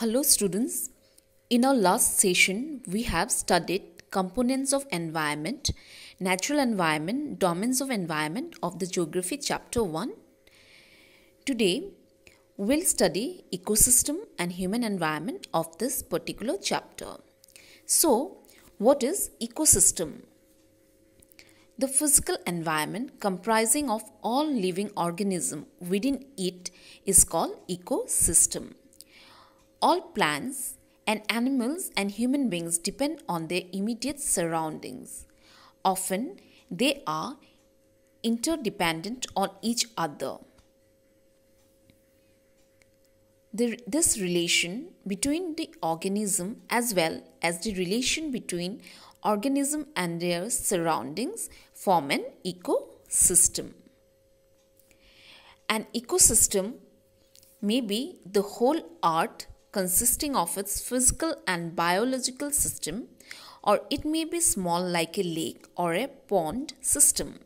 Hello students. In our last session, we have studied components of environment, natural environment, domains of environment of the geography chapter 1. Today, we'll study ecosystem and human environment of this particular chapter. So, what is ecosystem? The physical environment comprising of all living organism within it is called ecosystem. All plants and animals and human beings depend on their immediate surroundings. Often, they are interdependent on each other. The, this relation between the organism as well as the relation between organism and their surroundings form an ecosystem. An ecosystem may be the whole art consisting of its physical and biological system, or it may be small like a lake or a pond system.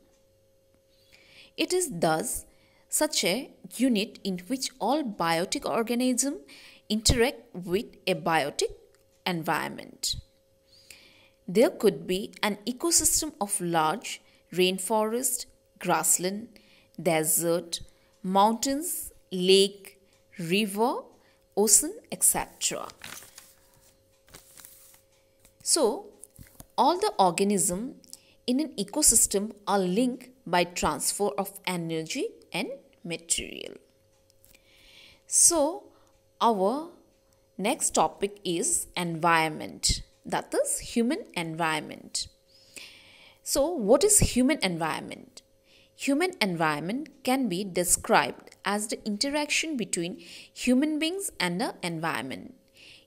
It is thus such a unit in which all biotic organisms interact with a biotic environment. There could be an ecosystem of large rainforest, grassland, desert, mountains, lake, river, ocean, etc. So, all the organisms in an ecosystem are linked by transfer of energy and material. So, our next topic is environment, that is human environment. So, what is human environment? Human environment can be described as the interaction between human beings and the environment.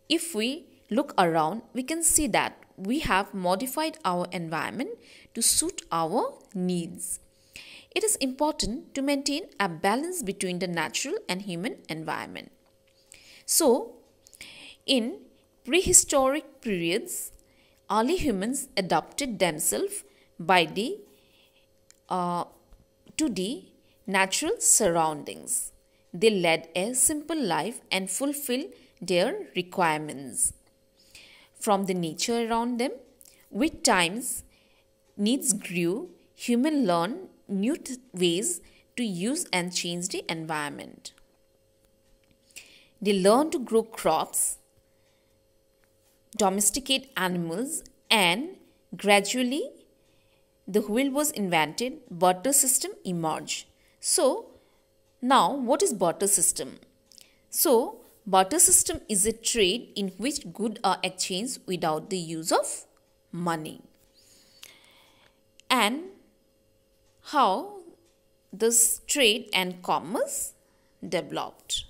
If we look around, we can see that we have modified our environment to suit our needs. It is important to maintain a balance between the natural and human environment. So, in prehistoric periods, early humans adapted themselves by the uh, to the natural surroundings. They led a simple life and fulfilled their requirements. From the nature around them, with times, needs grew, humans learned new ways to use and change the environment. They learned to grow crops, domesticate animals, and gradually the wheel was invented, barter system emerged. So, now what is barter system? So, barter system is a trade in which goods are exchanged without the use of money. And how this trade and commerce developed.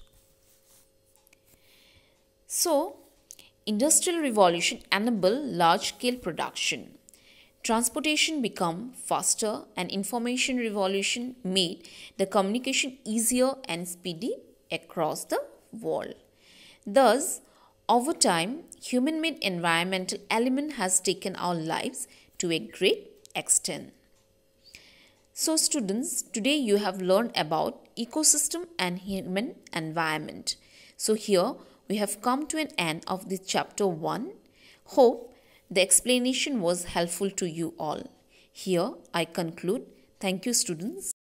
So, industrial revolution enabled large-scale production Transportation become faster and information revolution made the communication easier and speedy across the world. Thus, over time, human-made environmental element has taken our lives to a great extent. So students, today you have learned about ecosystem and human environment. So here we have come to an end of the chapter 1. Hope the explanation was helpful to you all. Here I conclude. Thank you students.